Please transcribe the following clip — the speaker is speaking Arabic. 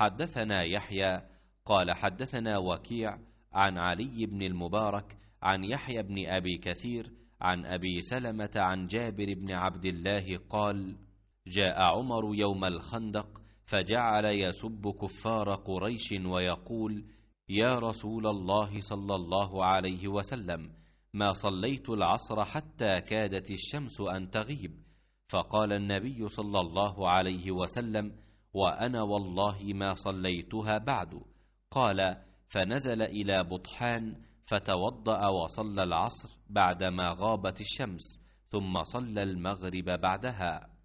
حدثنا يحيى قال حدثنا وكيع عن علي بن المبارك عن يحيى بن ابي كثير عن ابي سلمه عن جابر بن عبد الله قال جاء عمر يوم الخندق فجعل يسب كفار قريش ويقول يا رسول الله صلى الله عليه وسلم ما صليت العصر حتى كادت الشمس ان تغيب فقال النبي صلى الله عليه وسلم وانا والله ما صليتها بعد قال فنزل الى بطحان فتوضا وصلى العصر بعدما غابت الشمس ثم صلى المغرب بعدها